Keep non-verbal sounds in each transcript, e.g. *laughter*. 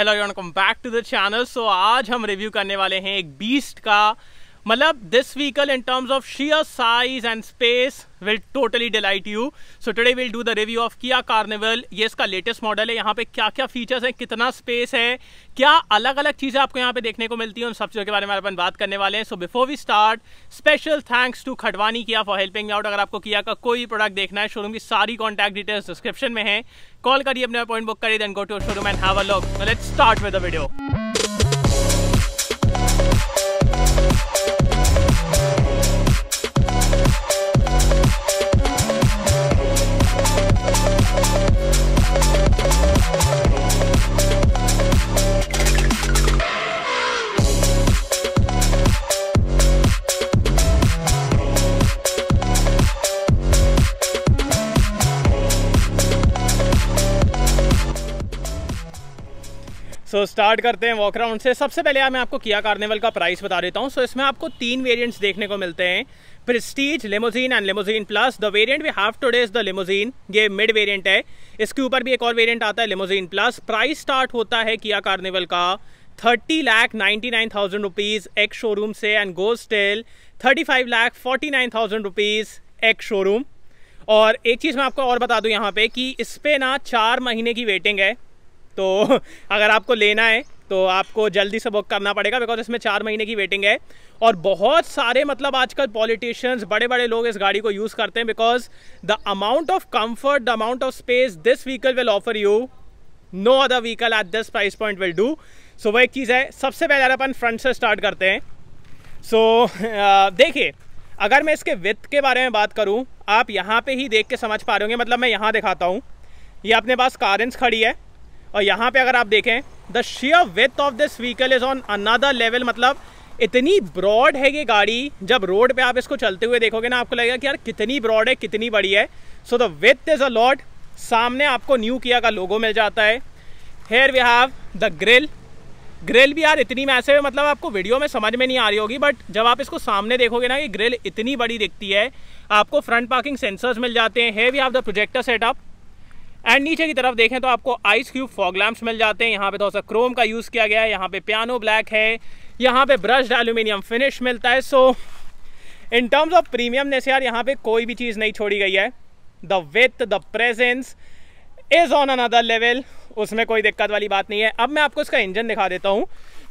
hello welcome back to the channel so आज हम review करने वाले हैं एक बीस्ट का मतलब this vehicle in terms of sheer size and space will totally delight you so today will do the review of Kia Carnival ये इसका लेटेस्ट मॉडल है यहाँ पे क्या क्या फीचर्स हैं कितना स्पेस है क्या अलग अलग चीज़ें आपको यहाँ पे देखने को मिलती हैं उन सब चीज़ों के बारे में अपन बात करने वाले हैं so before we start special thanks to Khadwani Kia for helping out अगर आपको किया का कोई प्रोडक्ट देखना है शोरूम की सारी कॉन्टैक्ट डिटेल्स डिस्क्रिप्शन में है कॉल करिए अपने अपॉइंट बुक करिए then go to showroom and have a look let's start with the video start करते हैं वॉक राउंड से सबसे पहले मैं आपको किया कार्निवल का प्राइस बता देता हूँ सो so, इसमें आपको तीन वेरियंट्स देखने को मिलते हैं prestige limousine and limousine plus the variant we have today's the limousine ये मिड वेरियंट है इसके ऊपर भी एक और वेरियंट आता है लेमोजीन प्लस प्राइस स्टार्ट होता है किया कार्निवल का thirty lakh ninety nine thousand rupees ex showroom से and go till thirty five lakh forty nine thousand rupees ex showroom और एक चीज़ मैं आपको और बता दूँ यहाँ पे कि इस पर ना चार महीने की वेटिंग है तो *laughs* अगर आपको लेना है तो आपको जल्दी से बुक करना पड़ेगा बिकॉज इसमें चार महीने की वेटिंग है और बहुत सारे मतलब आजकल पॉलिटिशियंस बड़े बड़े लोग इस गाड़ी को यूज़ करते हैं because the amount of comfort the amount of space this vehicle will offer you no other vehicle at this price point will do so वह एक चीज़ है सबसे पहले अपन फ्रंट से स्टार्ट करते हैं सो so, *laughs* देखिए अगर मैं इसके विथ के बारे में बात करूँ आप यहाँ पे ही देख के समझ पा रहे होंगे मतलब मैं यहाँ दिखाता हूँ ये अपने पास कारेंस खड़ी है और यहाँ पे अगर आप देखें the sheer width of this vehicle is on another level मतलब इतनी ब्रॉड है ये गाड़ी जब रोड पे आप इसको चलते हुए देखोगे ना आपको लगेगा कि यार कितनी ब्रॉड है कितनी बड़ी है so the width is a lot सामने आपको न्यू किया का लोगो मिल जाता है here we have the grille grille भी यार इतनी मैसे है मतलब आपको वीडियो में समझ में नहीं आ रही होगी बट जब आप इसको सामने देखोगे ना ये ग्रिल इतनी बड़ी दिखती है आपको फ्रंट पार्किंग सेंसर्स मिल जाते हैं here we have the projector setup and नीचे की तरफ देखें तो आपको आइस क्यूब फॉग लैम्प्स मिल जाते हैं यहाँ पे थोड़ा सा क्रोम का यूज़ किया गया है यहाँ पे पियानो ब्लैक है यहाँ पे ब्रश्ड एल्यूमिनियम फिनिश मिलता है so in terms of premium ने यार यहाँ पे कोई भी चीज़ नहीं छोड़ी गई है the width the presence is on another level उसमें कोई दिक्कत वाली बात नहीं है अब मैं आपको इसका इंजन दिखा देता हूँ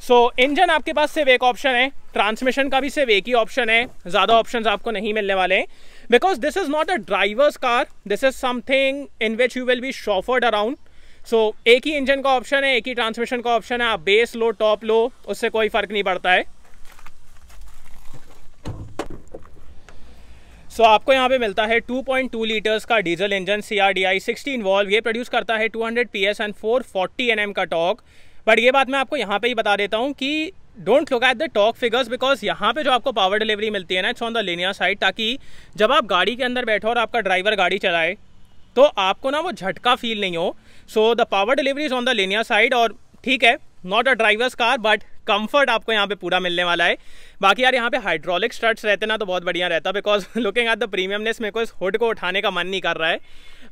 सो so, इंजन आपके पास सिर्फ एक ऑप्शन है ट्रांसमिशन का भी सिर्फ एक ही ऑप्शन है ज़्यादा ऑप्शन आपको नहीं मिलने वाले हैं because this is not a driver's car this is something in which you will be chauffeured around so so, एक ही इंजन का ऑप्शन है एक ही ट्रांसमिशन का ऑप्शन है आप बेस लो टॉप लो उससे कोई फर्क नहीं पड़ता है सो so, आपको यहाँ पे मिलता है 2.2 लीटर्स का diesel engine C R D I sixteen valve ये प्रोड्यूस करता है 200 पी एस एंड 440 एन का टॉक बट ये बात मैं आपको यहाँ पे ही बता देता हूँ कि don't look at the torque figures because यहाँ पे जो आपको पावर डिलीवरी मिलती है ना it's on the linear side ताकि जब आप गाड़ी के अंदर बैठो और आपका ड्राइवर गाड़ी चलाए तो आपको ना वो झटका फील नहीं हो so the power delivery is on the linear side और ठीक है not a driver's car but comfort आपको यहाँ पे पूरा मिलने वाला है बाकी यार यहाँ पे हाइड्रोलिक स्ट्रट्स रहते ना तो बहुत बढ़िया रहता because looking at the premiumness मेरे को इस हुड को उठाने का मन नहीं कर रहा है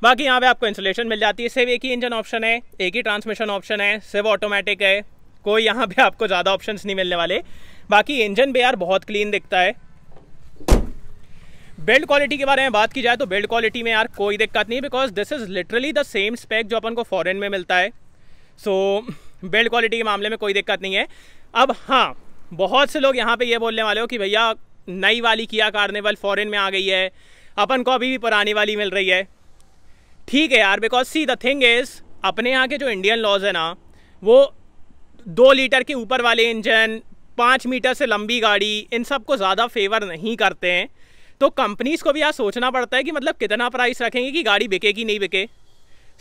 बाकी यहाँ पे आपको इंसुलेशन मिल जाती है सिर्फ एक ही इंजन ऑप्शन है एक ही ट्रांसमिशन ऑप्शन है सिर्फ ऑटोमेटिक है कोई यहाँ पे आपको ज़्यादा ऑप्शंस नहीं मिलने वाले बाकी इंजन भी यार बहुत क्लीन दिखता है बिल्ड क्वालिटी के बारे में बात की जाए तो बिल्ड क्वालिटी में यार कोई दिक्कत नहीं because this is literally the same spec जो अपन को फॉरन में मिलता है सो बिल्ड क्वालिटी के मामले में कोई दिक्कत नहीं है अब हाँ बहुत से लोग यहाँ पे ये यह बोलने वाले हो कि भैया नई वाली किया कार्निवल फॉरेन में आ गई है अपन को अभी भी पुरानी वाली मिल रही है ठीक है यार because see the thing is अपने यहाँ के जो इंडियन लॉज है ना वो दो लीटर के ऊपर वाले इंजन पाँच मीटर से लंबी गाड़ी इन सब को ज़्यादा फेवर नहीं करते हैं तो कंपनीज़ को भी यहाँ सोचना पड़ता है कि मतलब कितना प्राइस रखेंगे कि गाड़ी बिके कि नहीं बिके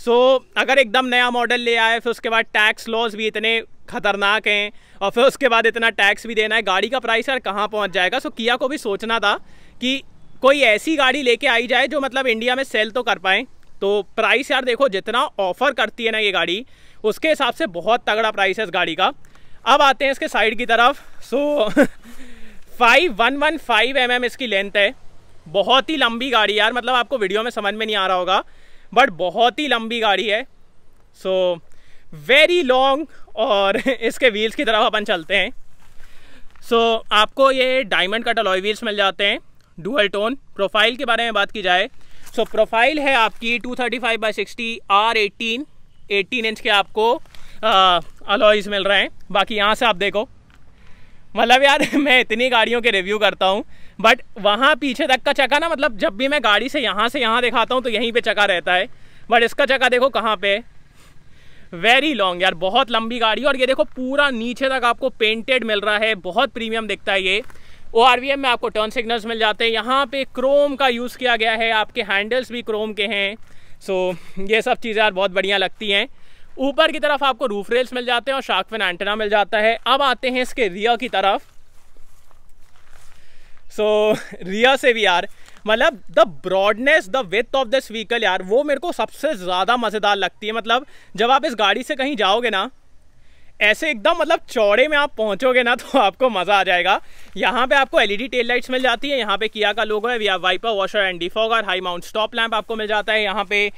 सो so, अगर एकदम नया मॉडल ले आए फिर उसके बाद टैक्स लॉज भी इतने खतरनाक हैं और फिर उसके बाद इतना टैक्स भी देना है गाड़ी का प्राइस यार कहाँ पहुँच जाएगा सो so, किया को भी सोचना था कि कोई ऐसी गाड़ी लेके आई जाए जो मतलब इंडिया में सेल तो कर पाएँ तो प्राइस यार देखो जितना ऑफर करती है ना ये गाड़ी उसके हिसाब से बहुत तगड़ा प्राइस है इस गाड़ी का अब आते हैं इसके साइड की तरफ so five one one five M M इसकी लेंथ है बहुत ही लंबी गाड़ी यार मतलब आपको वीडियो में समझ में नहीं आ रहा होगा बट बहुत ही लंबी गाड़ी है सो वेरी लॉन्ग और *laughs* इसके व्हील्स की तरफ अपन चलते हैं सो so, आपको ये डायमंड कट अलॉय व्हील्स मिल जाते हैं डुअल टोन प्रोफाइल के बारे में बात की जाए सो so, प्रोफाइल है आपकी 235 thirty five by sixty R eighteen 18 inch के आपको अलॉइज मिल रहे हैं बाकी यहाँ से आप देखो मतलब यार *laughs* मैं इतनी गाड़ियों के रिव्यू करता हूँ बट वहाँ पीछे तक का चका ना मतलब जब भी मैं गाड़ी से यहाँ से यहाँ दिखाता हूँ तो यहीं पे चका रहता है बट इसका चका देखो कहाँ पे वेरी लॉन्ग यार बहुत लंबी गाड़ी और ये देखो पूरा नीचे तक आपको पेंटेड मिल रहा है बहुत प्रीमियम दिखता है ये ओ में आपको टर्न सिग्नल्स मिल जाते हैं यहाँ पे क्रोम का यूज़ किया गया है आपके हैंडल्स भी क्रोम के हैं सो so, ये सब चीज़ें यार बहुत बढ़िया लगती हैं ऊपर की तरफ आपको रूफ रेल्स मिल जाते हैं और फिन एंटेना मिल जाता है अब आते हैं इसके रिया की तरफ सो so, रिया से भी यार मतलब the broadness the width of this vehicle यार वो मेरे को सबसे ज़्यादा मज़ेदार लगती है मतलब जब आप इस गाड़ी से कहीं जाओगे ना ऐसे एकदम मतलब चौड़े में आप पहुंचोगे ना तो आपको मज़ा आ जाएगा यहाँ पे आपको एलईडी टेल लाइट्स मिल जाती है यहाँ पे किया का लोगो है we wiper washer and defogger high mount stop lamp आपको मिल जाता है यहाँ पे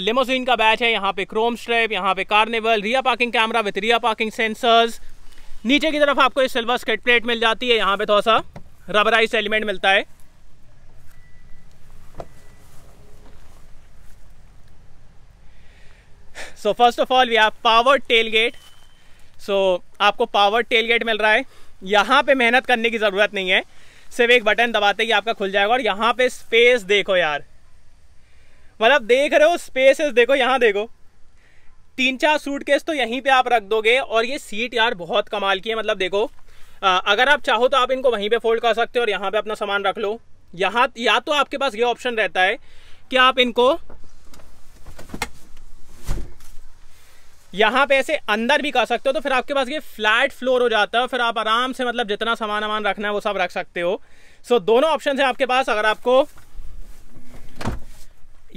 लिमोसिन का बैच है यहाँ पे क्रोम स्ट्रेप यहाँ पे Carnival rear parking camera with rear parking sensors नीचे की तरफ आपको सिल्वर स्केट प्लेट मिल जाती है यहाँ पे थोड़ा सा रबराइज एलिमेंट मिलता है so first of all we have power tailgate so so, आपको पावर टेल गेट मिल रहा है यहाँ पे मेहनत करने की ज़रूरत नहीं है सिर्फ एक बटन दबाते ही आपका खुल जाएगा और यहाँ पे स्पेस देखो यार मतलब देख रहे हो स्पेसेस देखो यहाँ देखो तीन चार सूटकेस तो यहीं पे आप रख दोगे और ये सीट यार बहुत कमाल की है मतलब देखो आ, अगर आप चाहो तो आप इनको वहीं पे फोल्ड कर सकते हो और यहाँ पे अपना सामान रख लो यहाँ या तो आपके पास ये ऑप्शन रहता है कि आप इनको यहाँ पे ऐसे अंदर भी कर सकते हो तो फिर आपके पास ये फ्लैट फ्लोर हो जाता है फिर आप आराम से मतलब जितना सामान वामान रखना है वो सब रख सकते हो सो so, दोनों ऑप्शन है आपके पास अगर आपको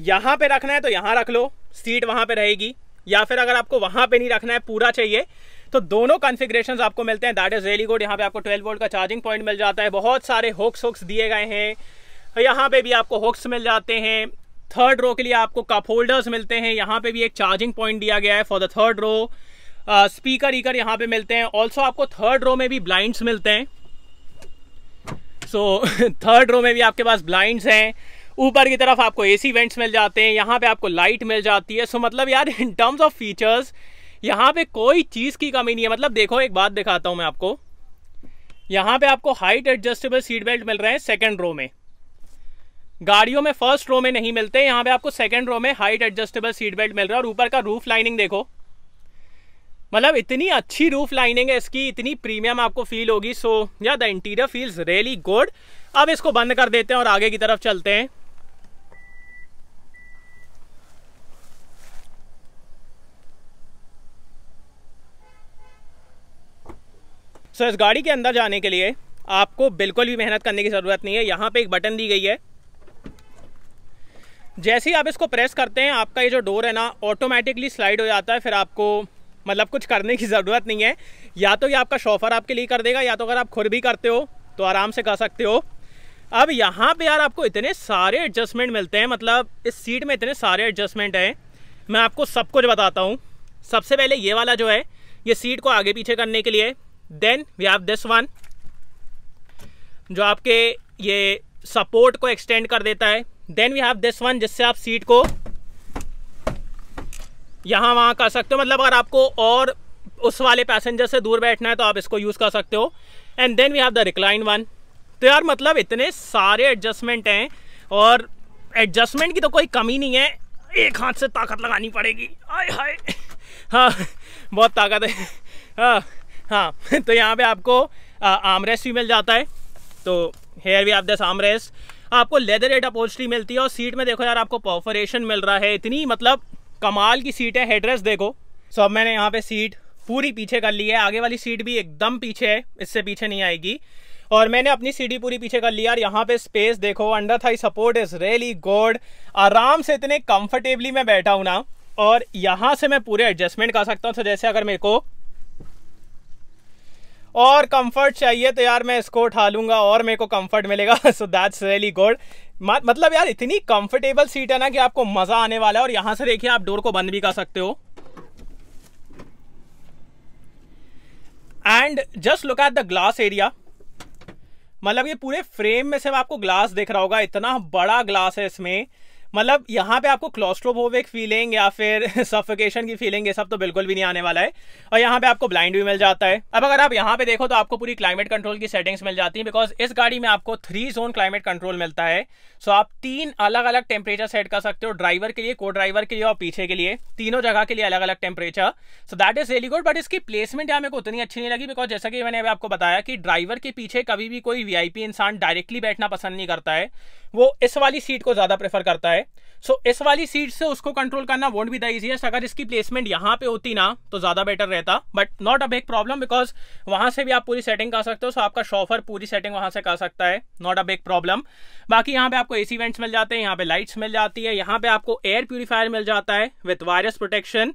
यहाँ पे रखना है तो यहाँ रख लो सीट वहाँ पे रहेगी या फिर अगर आपको वहाँ पे नहीं रखना है पूरा चाहिए तो दोनों कॉन्फ़िगरेशंस आपको मिलते हैं दैट इज़ रेली गुड यहाँ पे आपको 12 वोल्ट का चार्जिंग पॉइंट मिल जाता है बहुत सारे होक्स होक्स दिए गए हैं यहाँ पे भी आपको होक्स मिल जाते हैं थर्ड रो के लिए आपको कप होल्डर्स मिलते हैं यहाँ पे भी एक चार्जिंग पॉइंट दिया गया है for the third row speaker ईकर यहाँ पे मिलते हैं ऑल्सो आपको थर्ड रो में भी ब्लाइंड्स मिलते हैं सो थर्ड रो में भी आपके पास ब्लाइंड्स हैं ऊपर की तरफ आपको एसी वेंट्स मिल जाते हैं यहाँ पे आपको लाइट मिल जाती है सो so, मतलब यार इन टर्म्स ऑफ फीचर्स यहाँ पे कोई चीज़ की कमी नहीं है मतलब देखो एक बात दिखाता हूँ मैं आपको यहाँ पे आपको हाइट एडजस्टेबल सीट बेल्ट मिल रहे हैं सेकेंड रो में गाड़ियों में फर्स्ट रो में नहीं मिलते यहाँ पे आपको सेकंड रो में हाइट एडजस्टेबल सीट बेल्ट मिल रहा है और ऊपर का रूफ लाइनिंग देखो मतलब इतनी अच्छी रूफ लाइनिंग है इसकी इतनी प्रीमियम आपको फील होगी so yeah the interior feels really good अब इसको बंद कर देते हैं और आगे की तरफ चलते हैं सो so, इस गाड़ी के अंदर जाने के लिए आपको बिल्कुल भी मेहनत करने की ज़रूरत नहीं है यहाँ पे एक बटन दी गई है जैसे ही आप इसको प्रेस करते हैं आपका ये जो डोर है ना ऑटोमेटिकली स्लाइड हो जाता है फिर आपको मतलब कुछ करने की ज़रूरत नहीं है या तो ये आपका शॉफर आपके लिए कर देगा या तो अगर आप खुद भी करते हो तो आराम से कर सकते हो अब यहाँ पे यार आपको इतने सारे एडजस्टमेंट मिलते हैं मतलब इस सीट में इतने सारे एडजस्टमेंट हैं मैं आपको सब कुछ बताता हूँ सबसे पहले ये वाला जो है ये सीट को आगे पीछे करने के लिए then we have this one जो आपके ये सपोर्ट को एक्सटेंड कर देता है then we have this one जिससे आप सीट को यहाँ वहाँ कर सकते हो मतलब अगर आपको और उस वाले पैसेंजर से दूर बैठना है तो आप इसको यूज़ कर सकते हो and then we have the recline one तो यार मतलब इतने सारे एडजस्टमेंट हैं और एडजस्टमेंट की तो कोई कमी नहीं है एक हाथ से ताकत लगानी पड़ेगी आय हाय हाँ बहुत ताकत है हाँ हाँ *laughs* तो यहाँ पे आपको आमरेस भी मिल जाता है तो here we have this armrest आपको लेदर एट अपोस्ट्री मिलती है और सीट में देखो यार आपको परफोरेशन मिल रहा है इतनी मतलब कमाल की सीट है हेडरेस्ट देखो सो अब मैंने यहाँ पे सीट पूरी पीछे कर ली है आगे वाली सीट भी एकदम पीछे है इससे पीछे नहीं आएगी और मैंने अपनी सीढ़ी पूरी पीछे कर ली यार यहाँ पे स्पेस देखो under thigh support is really good आराम से इतने कंफर्टेबली मैं बैठा हूँ ना और यहाँ से मैं पूरे एडजस्टमेंट कर सकता हूँ तो जैसे अगर मेरे को और कंफर्ट चाहिए तो यार मैं इसको उठा लूँगा और मेरे को कंफर्ट मिलेगा सो दैट्स रियली गुड मतलब यार इतनी कंफर्टेबल सीट है ना कि आपको मज़ा आने वाला है और यहाँ से देखिए आप डोर को बंद भी कर सकते हो and just look at the glass area मतलब ये पूरे फ्रेम में सिर्फ आपको ग्लास दिख रहा होगा इतना बड़ा ग्लास है इसमें मतलब यहाँ पे आपको क्लॉस्ट्रोफोबिक फीलिंग या फिर सफोकेशन *laughs* की फीलिंग ये सब तो बिल्कुल भी नहीं आने वाला है और यहाँ पे आपको ब्लाइंड भी मिल जाता है अब अगर आप यहाँ पे देखो तो आपको पूरी क्लाइमेट कंट्रोल की सेटिंग्स मिल जाती है बिकॉज इस गाड़ी में आपको थ्री जोन क्लाइमेट कंट्रोल मिलता है सो आप तीन अलग अलग टेम्परेचर सेट कर सकते हो ड्राइवर के लिए को ड्राइवर के लिए और पीछे के लिए तीनों जगह के लिए अलग अलग temperature so that is really good but इसकी प्लेसमेंट यहाँ मेरे को उतनी अच्छी नहीं लगी बिकॉज जैसा कि मैंने अभी आपको बताया कि ड्राइवर के पीछे कभी भी कोई वी इंसान डायरेक्टली बैठना पसंद नहीं करता है वो इस वाली सीट को ज़्यादा प्रेफर करता है सो इस वाली सीट से उसको कंट्रोल करना वोट भी द इजिएस्ट अगर इसकी प्लेसमेंट यहाँ पे होती ना तो ज़्यादा बेटर रहता but not a big problem because वहाँ से भी आप पूरी सेटिंग कर सकते हो सो so आपका शॉफर पूरी सेटिंग वहाँ से कर सकता है नॉट अ बिग प्रॉब्लम बाकी यहाँ पे आपको एसी वेंट्स मिल जाते हैं यहाँ पे लाइट्स मिल जाती है यहाँ पे आपको एयर प्योरीफायर मिल जाता है विथ वायरस प्रोटेक्शन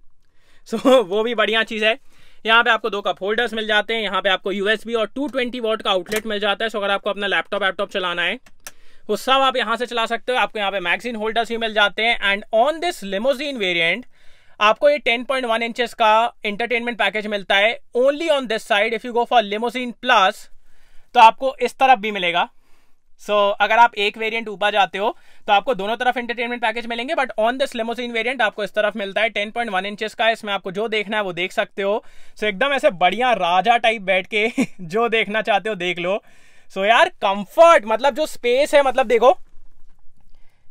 सो वो भी बढ़िया चीज़ है यहाँ पे आपको दो कप होल्डर्स मिल जाते हैं यहाँ पे आपको यूएसबी और 220 वॉट का आउटलेट मिल जाता है सो अगर आपको अपना लैपटॉप वैपटॉप चलाना है वो सब आप यहाँ से चला सकते हो आपको यहाँ पे मैगजीन होल्डर्स ही मिल जाते हैं and on this limousine variant आपको ये 10.1 पॉइंट इंचेस का इंटरटेनमेंट पैकेज मिलता है only on this side if you go for limousine plus तो आपको इस तरफ भी मिलेगा सो so, अगर आप एक वेरिएंट ऊपर जाते हो तो आपको दोनों तरफ एंटरटेनमेंट पैकेज मिलेंगे but on this limousine variant आपको इस तरफ मिलता है 10.1 पॉइंट इंचेस का इसमें आपको जो देखना है वो देख सकते हो सो so, एकदम ऐसे बढ़िया राजा टाइप बैठ के *laughs* जो देखना चाहते हो देख लो सो so, यार कंफर्ट मतलब जो स्पेस है मतलब देखो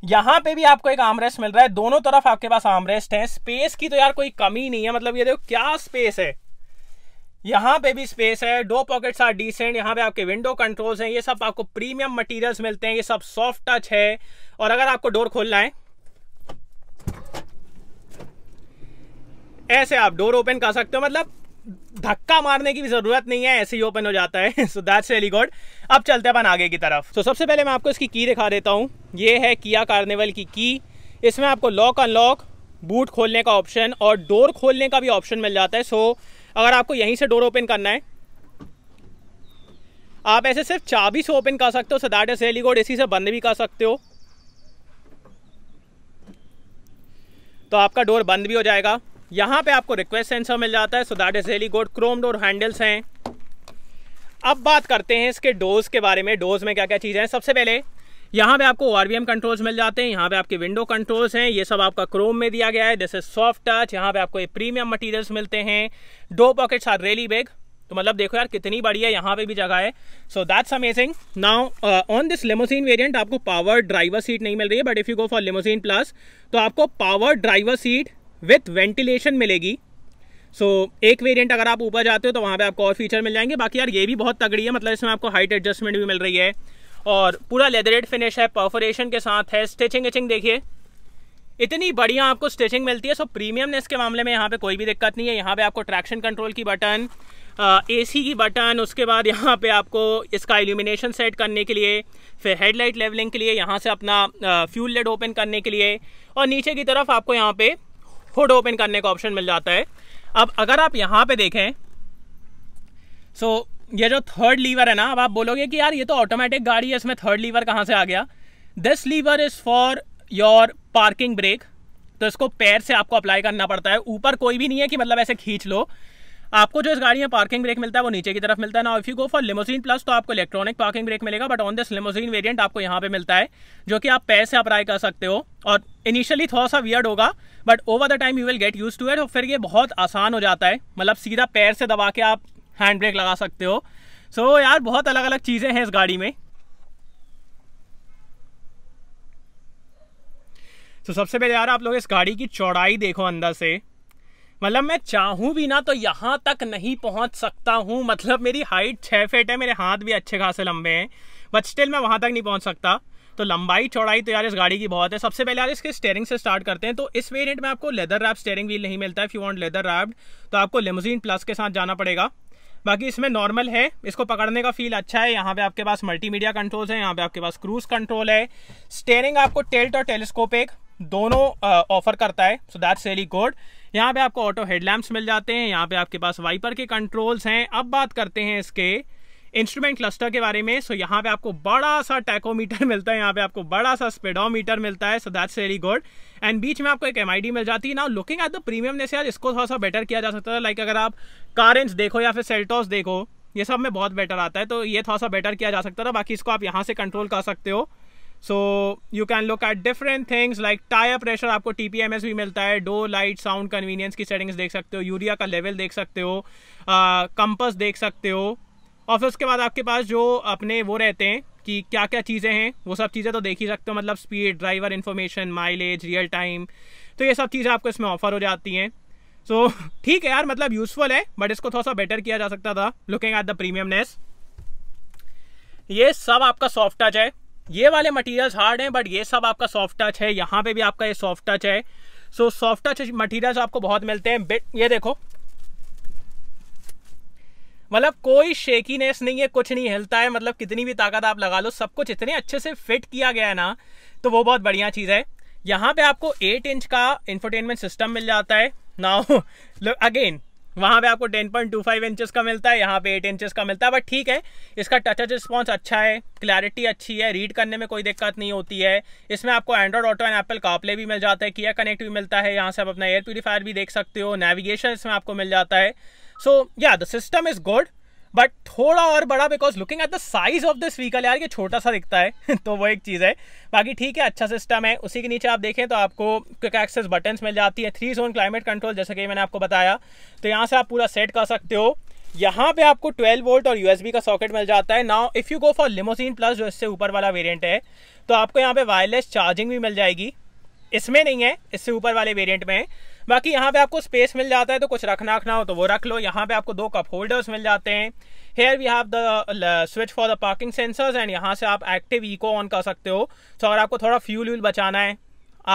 यहां पे भी आपको एक आमरेस्ट मिल रहा है दोनों तरफ आपके पास आमरेस्ट है स्पेस की तो यार कोई कमी नहीं है मतलब ये देखो क्या स्पेस है यहां पे भी स्पेस है दो पॉकेट्स आर डिसेंट यहां पे आपके विंडो कंट्रोल्स हैं ये सब आपको प्रीमियम मटेरियल्स मिलते हैं ये सब सॉफ्ट टच है और अगर आपको डोर खोलना है ऐसे आप डोर ओपन कर सकते हो मतलब धक्का मारने की भी जरूरत नहीं है ऐसे ही ओपन हो जाता है सो दैट्स रेली गुड अब चलते हैं अपन आगे की तरफ सो so, सबसे पहले मैं आपको इसकी की दिखा देता हूँ ये है किया कार्निवल की की इसमें आपको लॉक अनलॉक बूट खोलने का ऑप्शन और डोर खोलने का भी ऑप्शन मिल जाता है सो so, अगर आपको यहीं से डोर ओपन करना है आप ऐसे सिर्फ चाबी से ओपन कर सकते हो so that is really good इसी से बंद भी कर सकते हो तो आपका डोर बंद भी हो जाएगा यहाँ पे आपको रिक्वेस्ट सेंसर मिल जाता है so that is really good chrome door handles हैं अब बात करते हैं इसके डोज के बारे में डोज में क्या क्या चीज़ें हैं सबसे पहले यहाँ पे आपको आर कंट्रोल्स मिल जाते हैं यहाँ पे आपके विंडो कंट्रोल्स हैं ये सब आपका क्रोम में दिया गया है जैसे सॉफ्ट टच यहाँ पे आपको ये प्रीमियम मटेरियल्स मिलते हैं दो पॉकेट्स आर रेली बिग तो मतलब देखो यार कितनी बड़ी है यहाँ पे भी जगह है so that's amazing now on this limousine variant आपको पावर ड्राइवर सीट नहीं मिल रही है but if you go for limousine plus तो आपको power driver seat with ventilation मिलेगी सो so, एक वेरिएंट अगर आप ऊपर जाते हो तो वहाँ पे आपको और फीचर मिल जाएंगे बाकी यार ये भी बहुत तगड़ी है मतलब इसमें आपको हाइट एडजस्टमेंट भी मिल रही है और पूरा लेदरेट फिनिश है परफोरेशन के साथ है स्टिचिंग विचिंग देखिए इतनी बढ़िया आपको स्टिचिंग मिलती है सो प्रीमियमनेस के मामले में यहाँ पर कोई भी दिक्कत नहीं है यहाँ पर आपको ट्रैक्शन कंट्रोल की बटन ए की बटन उसके बाद यहाँ पर आपको इसका एल्यूमिनेशन सेट करने के लिए फिर हेडलाइट लेवलिंग के लिए यहाँ से अपना फ्यूल लेड ओपन करने के लिए और नीचे की तरफ आपको यहाँ पर हुड ओपन करने का ऑप्शन मिल जाता है अब अगर आप यहाँ पे देखें सो so, ये जो थर्ड लीवर है ना अब आप बोलोगे कि यार ये तो ऑटोमेटिक गाड़ी है इसमें थर्ड लीवर कहाँ से आ गया this lever is for your parking brake तो इसको पैर से आपको अप्लाई करना पड़ता है ऊपर कोई भी नहीं है कि मतलब ऐसे खींच लो आपको जो इस गाड़ी में पार्किंग ब्रेक मिलता है वो नीचे की तरफ मिलता है ना if you go for limousine plus तो आपको इलेक्ट्रॉनिक पार्किंग ब्रेक मिलेगा but on this limousine variant आपको यहाँ पे मिलता है जो कि आप पैसे अप्लाई कर सकते हो और इनिशियली थोड़ा सा वियर्ड होगा but over the time you will get use to it और फिर ये बहुत आसान हो जाता है मतलब सीधा पैर से दबा के आप हैंड ब्रेक लगा सकते हो सो so, यार बहुत अलग अलग चीज़ें हैं इस गाड़ी में तो so, सबसे पहले यार आप लोग इस गाड़ी की चौड़ाई देखो अंदर से मतलब मैं चाहूँ भी ना तो यहाँ तक नहीं पहुँच सकता हूँ मतलब मेरी हाइट छः फीट है मेरे हाथ भी अच्छे खासे लंबे हैं बट स्टिल मैं वहाँ तक नहीं पहुँच सकता तो लंबाई चौड़ाई तो यार इस गाड़ी की बहुत है सबसे पहले यार इसके स्टेयरिंग से स्टार्ट करते हैं तो इस वेरियंट में आपको लेदर रैप स्टेयरिंग व्हील नहीं मिलता है if you want leather wrapped तो आपको लिमोजीन प्लस के साथ जाना पड़ेगा बाकी इसमें नॉर्मल है इसको पकड़ने का फील अच्छा है यहाँ पे आपके पास मल्टीमीडिया कंट्रोल्स हैं यहाँ पे आपके पास क्रूज कंट्रोल है स्टेयरिंग आपको टेल्ट और टेलीस्कोपिक दोनों ऑफर करता है सो दैट्स रियली गुड यहाँ पे आपको ऑटो हेडलैम्प्स मिल जाते हैं यहाँ पे आपके पास वाइपर के कंट्रोल्स हैं अब बात करते हैं इसके इंस्ट्रूमेंट क्लस्टर के बारे में सो so, यहाँ पे आपको बड़ा सा टैकोमीटर मिलता है यहाँ पे आपको बड़ा सा स्पेडोमीटर मिलता है so that's very good and बीच में आपको एक एम मिल जाती है ना लुकिंग एट द प्रीमियमनेस यार इसको थोड़ा सा बेटर किया जा सकता था लाइक अगर आप कारेंस देखो या फिर सेल्टॉस देखो ये सब में बहुत बेटर आता है तो ये थोड़ा सा बेटर किया जा सकता था बाकी इसको आप यहाँ से कंट्रोल कर सकते हो so you can look at different things like tyre pressure आपको टी पी एम एस भी मिलता है डो लाइट साउंड कन्वीनियंस की सेटिंग्स देख सकते हो यूरिया का लेवल देख सकते हो कंपस देख सकते हो और फिर उसके बाद आपके पास जो अपने वो रहते हैं कि क्या क्या चीज़ें हैं वो सब चीज़ें तो देख ही सकते हो मतलब speed driver information mileage real time तो ये सब चीज़ें आपको इसमें ऑफर हो जाती हैं सो so, *laughs* ठीक है यार मतलब यूजफुल है बट इसको थोड़ा सा बेटर किया जा सकता था लुकिंग एट द प्रीमियमनेस ये सब आपका सॉफ्ट टच है ये वाले मटेरियल्स हार्ड हैं बट ये सब आपका सॉफ्ट टच है यहाँ पे भी आपका ये सॉफ्ट टच है सो सॉफ्ट टच मटेरियल्स आपको बहुत मिलते हैं ये देखो मतलब कोई शेकीनेस नहीं है कुछ नहीं हिलता है मतलब कितनी भी ताकत आप लगा लो सब कुछ इतने अच्छे से फिट किया गया है ना तो वो बहुत बढ़िया चीज़ है यहाँ पे आपको 8 इंच का इंफोटेनमेंट सिस्टम मिल जाता है नाउ अगेन *laughs* वहां पे आपको 10.25 पॉइंट का मिलता है यहाँ पे 8 इंचेस का मिलता है बट ठीक है इसका टच एच रिस्पॉन्स अच्छा है क्लैरिटी अच्छी है रीड करने में कोई दिक्कत नहीं होती है इसमें आपको एंड्रॉड ऑटो एंड एप्पल कापले भी मिल जाता है किया कनेक्ट भी मिलता है यहाँ से आप अपना एयर प्योरीफायर भी देख सकते हो नेविगेशन इसमें आपको मिल जाता है so yeah the system is good but थोड़ा और बड़ा because looking at the size of this vehicle यार ये छोटा सा दिखता है *laughs* तो वो एक चीज़ है बाकी ठीक है अच्छा सिस्टम है उसी के नीचे आप देखें तो आपको क्विक एक्सेस बटन्स मिल जाती है थ्री जोन क्लाइमेट कंट्रोल जैसे कि मैंने आपको बताया तो यहाँ से आप पूरा सेट कर सकते हो यहाँ पे आपको 12 वोल्ट और यूएसबी का सॉकेट मिल जाता है now if you go for limousine plus जो इससे ऊपर वाला वेरिएंट है तो आपको यहाँ पे वायरलेस चार्जिंग भी मिल जाएगी इसमें नहीं है इससे ऊपर वाले वेरिएंट में है बाकी यहाँ पे आपको स्पेस मिल जाता है तो कुछ रखना रखना हो तो वो रख लो यहाँ पे आपको दो कप होल्डर्स मिल जाते हैं here we have the switch for the parking sensors and यहाँ से आप एक्टिव ईको ऑन कर सकते हो सो अगर आपको थोड़ा फ्यूल व्यूल बचाना है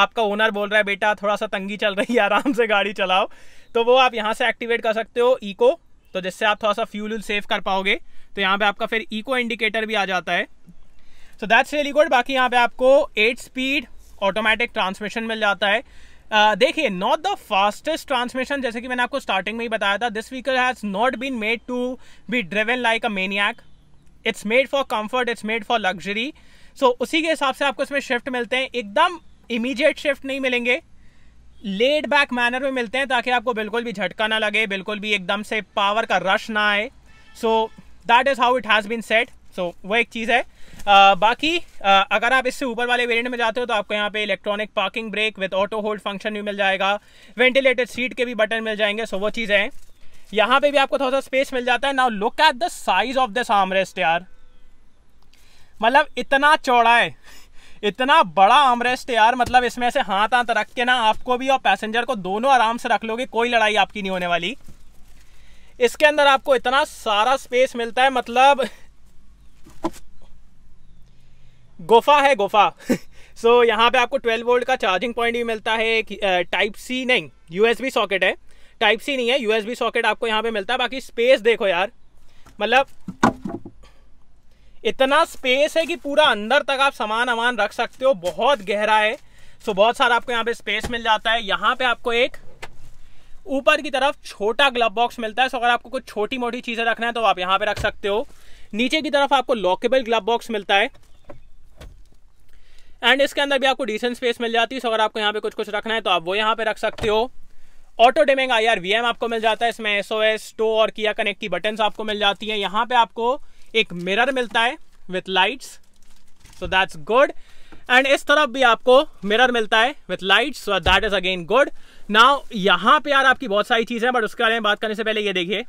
आपका ओनर बोल रहा है बेटा थोड़ा सा तंगी चल रही है आराम से गाड़ी चलाओ तो वो आप यहाँ से एक्टिवेट कर सकते हो ईको तो जिससे आप थोड़ा सा फ्यूल व्यूल सेव कर पाओगे तो यहाँ पे आपका फिर ईको इंडिकेटर भी आ जाता है सो दैट्स रियली गुड बाकी यहाँ पे आपको एट स्पीड ऑटोमेटिक ट्रांसमिशन मिल जाता है देखिए नॉट द फास्टेस्ट ट्रांसमिशन जैसे कि मैंने आपको स्टार्टिंग में ही बताया था this vehicle has not been made to be driven like a maniac it's made for comfort it's made for luxury so उसी के हिसाब से आपको इसमें शिफ्ट मिलते हैं एकदम इमीडिएट शिफ्ट नहीं मिलेंगे लेड बैक मैनर में मिलते हैं ताकि आपको बिल्कुल भी झटका ना लगे बिल्कुल भी एकदम से पावर का रश ना आए so that is how it has been set so वो एक चीज़ है आ, बाकी आ, अगर आप इससे ऊपर वाले वेरिएंट में जाते हो तो आपको यहाँ पे electronic parking brake with auto hold function भी मिल जाएगा वेंटिलेटेड सीट के भी बटन मिल जाएंगे सो वो चीज़ें हैं यहाँ पे भी आपको थोड़ा सा स्पेस मिल जाता है now look at the size of this armrest यार मतलब इतना चौड़ा है इतना बड़ा आमरेस्ट यार मतलब इसमें से हाथ हाथ रख के ना आपको भी और पैसेंजर को दोनों आराम से रख लोगे कोई लड़ाई आपकी नहीं होने वाली इसके अंदर आपको इतना सारा स्पेस मिलता है मतलब गोफा है गोफा सो *laughs* so, यहाँ पे आपको 12 वोल्ट का चार्जिंग पॉइंट भी मिलता है टाइप सी नहीं यूएसबी सॉकेट है टाइप सी नहीं है यूएसबी सॉकेट आपको यहाँ पे मिलता है बाकी स्पेस देखो यार मतलब इतना स्पेस है कि पूरा अंदर तक आप सामान वामान रख सकते हो बहुत गहरा है सो so, बहुत सारा आपको यहाँ पे स्पेस मिल जाता है यहाँ पे आपको एक ऊपर की तरफ छोटा ग्लव बॉक्स मिलता है सो अगर आपको कुछ छोटी मोटी चीज़ें रखना है तो आप यहाँ पे रख सकते हो नीचे की तरफ आपको लॉकेबल ग्लव बॉक्स मिलता है एंड इसके अंदर भी आपको डिसेंट स्पेस मिल जाती है सो अगर आपको यहाँ पे कुछ कुछ रखना है तो आप वो यहाँ पे रख सकते हो auto dimming I R V M आपको मिल जाता है इसमें एस ओ एस टो और किया कनेक्ट की बटन आपको मिल जाती है यहाँ पे आपको एक मिरर मिलता है with lights so that's good and इस तरफ भी आपको मिरर मिलता है with light so that is again good now यहाँ पे यार आपकी बहुत सारी चीज़ें हैं बट उसके बारे में बात करने से पहले ये देखिए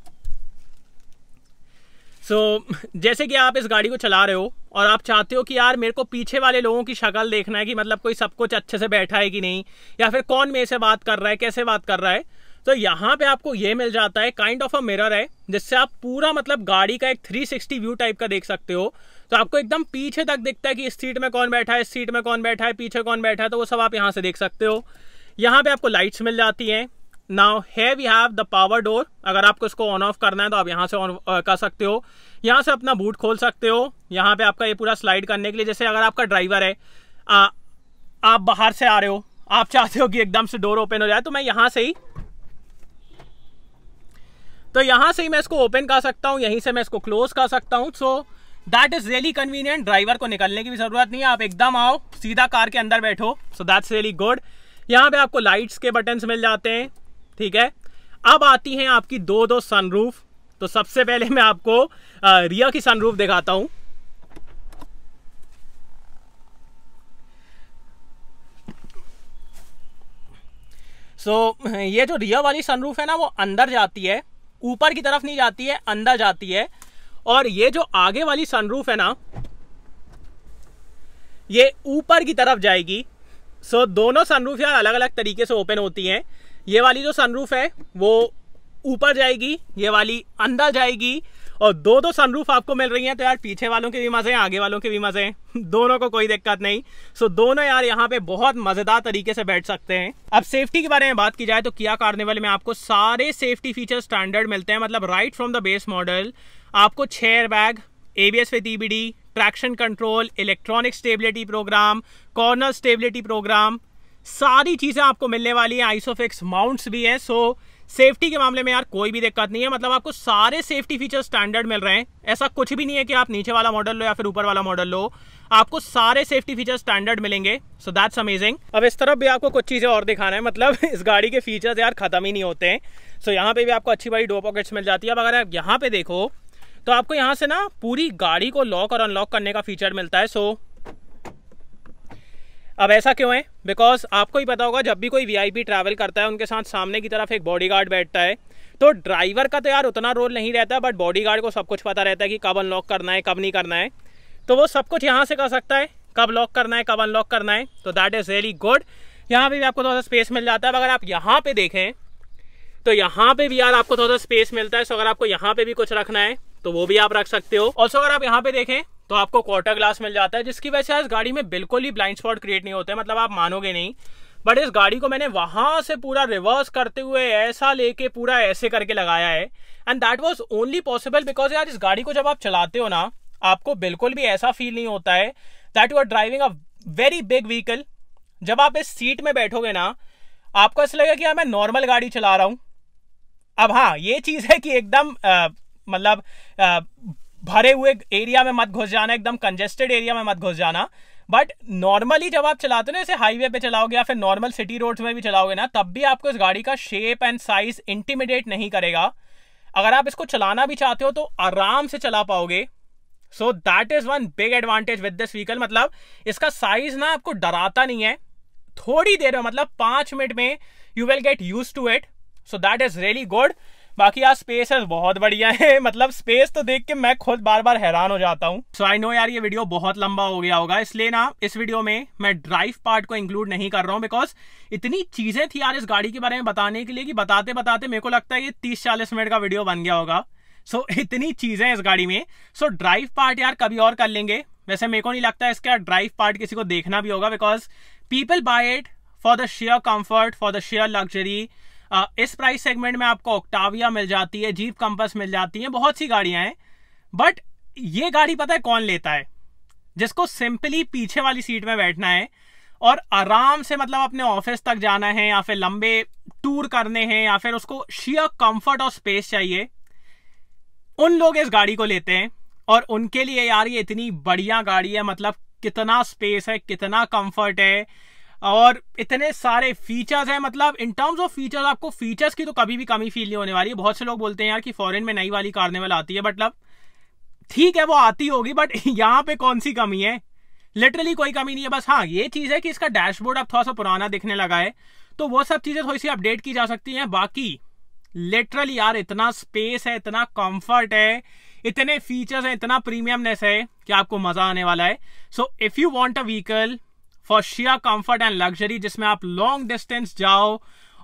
सो so, जैसे कि आप इस गाड़ी को चला रहे हो और आप चाहते हो कि यार मेरे को पीछे वाले लोगों की शक्ल देखना है कि मतलब कोई सब कुछ अच्छे से बैठा है कि नहीं या फिर कौन मेरे से बात कर रहा है कैसे बात कर रहा है तो यहाँ पे आपको ये मिल जाता है काइंड ऑफ अ मिरर है जिससे आप पूरा मतलब गाड़ी का एक 360 व्यू टाइप का देख सकते हो तो आपको एकदम पीछे तक दिखता है कि इस सीट में कौन बैठा है इस सीट में कौन बैठा है पीछे कौन बैठा है तो वो सब आप यहाँ से देख सकते हो यहाँ पे आपको लाइट्स मिल जाती हैं now here we have the power door अगर आपको इसको ऑन ऑफ करना है तो आप यहाँ से ऑन uh, कर सकते हो यहाँ से अपना बूट खोल सकते हो यहाँ पे आपका ये पूरा स्लाइड करने के लिए जैसे अगर आपका ड्राइवर है आ, आप बाहर से आ रहे हो आप चाहते हो कि एकदम से डोर ओपन हो जाए तो मैं यहाँ से ही तो यहाँ से ही मैं इसको ओपन कर सकता हूँ यहीं से मैं इसको क्लोज कर सकता हूँ so that is really convenient driver को निकलने की भी ज़रूरत नहीं है आप एकदम आओ सीधा कार के अंदर बैठो सो दैट्स रियली गुड यहाँ पे आपको लाइट्स के बटन्स मिल जाते हैं ठीक है अब आती हैं आपकी दो दो सनरूफ तो सबसे पहले मैं आपको आ, रिया की सनरूफ दिखाता हूं सो so, ये जो रिया वाली सनरूफ है ना वो अंदर जाती है ऊपर की तरफ नहीं जाती है अंदर जाती है और ये जो आगे वाली सनरूफ है ना ये ऊपर की तरफ जाएगी सो so, दोनों सनरूफ यार अलग अलग तरीके से ओपन होती हैं ये वाली जो सनरूफ है वो ऊपर जाएगी ये वाली अंदर जाएगी और दो दो सनरूफ आपको मिल रही हैं तो यार पीछे वालों के भी मज़े हैं आगे वालों के भी मज़े हैं *laughs* दोनों को कोई दिक्कत नहीं सो दोनों यार यहाँ पे बहुत मज़ेदार तरीके से बैठ सकते हैं अब सेफ्टी के बारे में बात की जाए तो किया कार्निवल में आपको सारे सेफ्टी फीचर स्टैंडर्ड मिलते हैं मतलब right from the base model आपको छेयर bag A B S with B D traction control electronic stability program corner stability program सारी चीज़ें आपको मिलने वाली हैं आइसोफिक्स माउंट्स भी हैं सो सेफ्टी के मामले में यार कोई भी दिक्कत नहीं है मतलब आपको सारे सेफ्टी फीचर स्टैंडर्ड मिल रहे हैं ऐसा कुछ भी नहीं है कि आप नीचे वाला मॉडल लो या फिर ऊपर वाला मॉडल लो आपको सारे सेफ्टी फीचर स्टैंडर्ड मिलेंगे सो दैट्स अमेजिंग अब इस तरफ भी आपको कुछ चीज़ें और दिखाना है मतलब *laughs* इस गाड़ी के फीचर्स यार खत्म ही नहीं होते हैं सो so, यहाँ पे भी आपको अच्छी बड़ी डो पॉकेट्स मिल जाती है अब अगर आप यहाँ पे देखो तो आपको यहाँ से ना पूरी गाड़ी को लॉक और अनलॉक करने का फीचर मिलता है सो so, अब ऐसा क्यों है बिकॉज आपको ही पता होगा जब भी कोई वीआईपी ट्रैवल करता है उनके साथ सामने की तरफ एक बॉडीगार्ड बैठता है तो ड्राइवर का तो यार उतना रोल नहीं रहता बट बॉडीगार्ड को सब कुछ पता रहता है कि कब अनलॉक करना है कब नहीं करना है तो वो सब कुछ यहाँ से कर सकता है कब लॉक करना है कब अनलॉक करना है तो दैट इज़ वेरी गुड यहाँ पे भी आपको थोड़ा सा स्पेस मिल जाता है अगर आप यहाँ पे देखें तो यहाँ पे भी यार आपको थोड़ा सा स्पेस मिलता है सो अगर आपको यहाँ पे भी कुछ रखना है तो वो भी आप रख सकते हो ऑल्सो अगर आप यहाँ पे देखें तो आपको क्वार्टर ग्लास मिल जाता है जिसकी वजह से इस गाड़ी में बिल्कुल ही ब्लाइंड स्पॉट क्रिएट नहीं होते मतलब आप मानोगे नहीं बट इस गाड़ी को मैंने वहां से पूरा रिवर्स करते हुए ऐसा लेके पूरा ऐसे करके लगाया है and that was only possible because यार इस गाड़ी को जब आप चलाते हो ना आपको बिल्कुल भी ऐसा फील नहीं होता है that you are driving a very big vehicle जब आप इस सीट में बैठोगे ना आपको ऐसा लगेगा कि यार मैं नॉर्मल गाड़ी चला रहा हूँ अब हाँ ये चीज़ है कि एकदम मतलब भरे हुए एरिया में मत घुस जाना एकदम कंजेस्टेड एरिया में मत घुस जाना बट नॉर्मली जब आप चलाते हो ना जैसे हाईवे पे चलाओगे या फिर नॉर्मल सिटी रोड्स में भी चलाओगे ना तब भी आपको इस गाड़ी का शेप एंड साइज इंटीमिडेट नहीं करेगा अगर आप इसको चलाना भी चाहते हो तो आराम से चला पाओगे so that is one big advantage with this vehicle मतलब इसका साइज ना आपको डराता नहीं है थोड़ी देर में मतलब पांच मिनट में you will get use to it so that is really good बाकी यार स्पेस बहुत बढ़िया है *laughs* मतलब स्पेस तो देख के मैं खुद बार बार हैरान हो जाता हूँ सो आई नो यार ये वीडियो बहुत लंबा हो गया होगा इसलिए ना इस वीडियो में मैं ड्राइव पार्ट को इंक्लूड नहीं कर रहा हूँ बिकॉज इतनी चीजें थी यार इस गाड़ी के बारे में बताने के लिए कि बताते बताते मेरे को लगता है ये तीस चालीस मिनट का वीडियो बन गया होगा सो so, *laughs* इतनी चीजें इस गाड़ी में सो so, ड्राइव पार्ट यार कभी और कर लेंगे वैसे मेरे को नहीं लगता है इसका ड्राइव पार्ट किसी को देखना भी होगा because people buy it for the sheer comfort for the sheer luxury इस प्राइस सेगमेंट में आपको ऑक्टाविया मिल जाती है जीप कंपस मिल जाती है बहुत सी गाड़ियां हैं बट ये गाड़ी पता है कौन लेता है जिसको सिंपली पीछे वाली सीट में बैठना है और आराम से मतलब अपने ऑफिस तक जाना है या फिर लंबे टूर करने हैं या फिर उसको शीयर कंफर्ट और स्पेस चाहिए उन लोग इस गाड़ी को लेते हैं और उनके लिए यार ये इतनी बढ़िया गाड़ी है मतलब कितना स्पेस है कितना कंफर्ट है और इतने सारे फीचर्स हैं मतलब इन टर्म्स ऑफ फीचर्स आपको फीचर्स की तो कभी भी कमी फील नहीं होने वाली है बहुत से लोग बोलते हैं यार कि फॉरेन में नई वाली कार्निवल आती है मतलब ठीक है वो आती होगी बट *laughs* यहाँ पे कौन सी कमी है लिटरली कोई कमी नहीं है बस हाँ ये चीज़ है कि इसका डैशबोर्ड अब थोड़ा सा पुराना दिखने लगा है तो वो सब चीज़ें थोड़ी सी अपडेट की जा सकती हैं बाकी लिटरली यार इतना स्पेस है इतना कंफर्ट है इतने फीचर्स हैं इतना प्रीमियमनेस है कि आपको मज़ा आने वाला है so if you want a vehicle for sheer comfort and luxury जिसमें आप लॉन्ग डिस्टेंस जाओ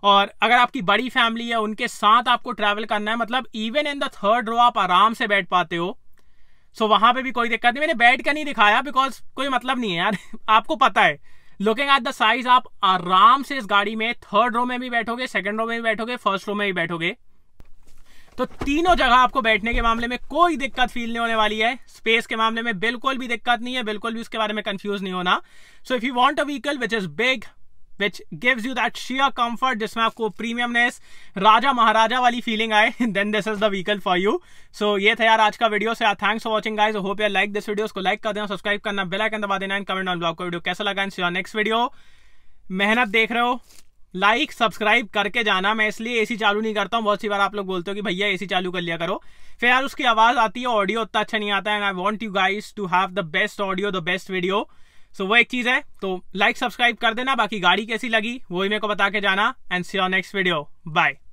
और अगर आपकी बड़ी फैमिली है उनके साथ आपको ट्रैवल करना है मतलब even in the third row आप आराम से बैठ पाते हो सो so, वहां पे भी कोई दिक्कत नहीं मैंने बैठ कर नहीं दिखाया बिकॉज कोई मतलब नहीं है यार *laughs* आपको पता है लुकिंग एट द साइज आप आराम से इस गाड़ी में थर्ड रो में भी बैठोगे सेकेंड रो में भी बैठोगे फर्स्ट रो में भी बैठोगे तो तीनों जगह आपको बैठने के मामले में कोई दिक्कत फील नहीं होने वाली है स्पेस के मामले में बिल्कुल भी दिक्कत नहीं है बिल्कुल भी उसके बारे में कंफ्यूज नहीं होना so if you want a vehicle which is big which gives you that sheer comfort जिसमें आपको प्रीमियमनेस राजा महाराजा वाली फीलिंग आए then this is the vehicle for you so ये था यार आज का वीडियो से thanks for watching guys hope यार लाइक दिस वीडियो को लाइक कर देना सब्सक्राइब करना बेल दबा देना कमेंट ऑन ब्लॉक का वीडियो कैसा लगा नेक्स्ट वीडियो मेहनत देख रहे हो लाइक सब्सक्राइब करके जाना मैं इसलिए एसी चालू नहीं करता हूँ बहुत सी बार आप लोग बोलते हो कि भैया एसी चालू कर लिया करो फिर यार उसकी आवाज़ आती है ऑडियो उतना अच्छा नहीं आता and I want you guys to have the best audio the best video so वो एक चीज़ है तो लाइक सब्सक्राइब कर देना बाकी गाड़ी कैसी लगी वही मेरे को बता के जाना and see our next video bye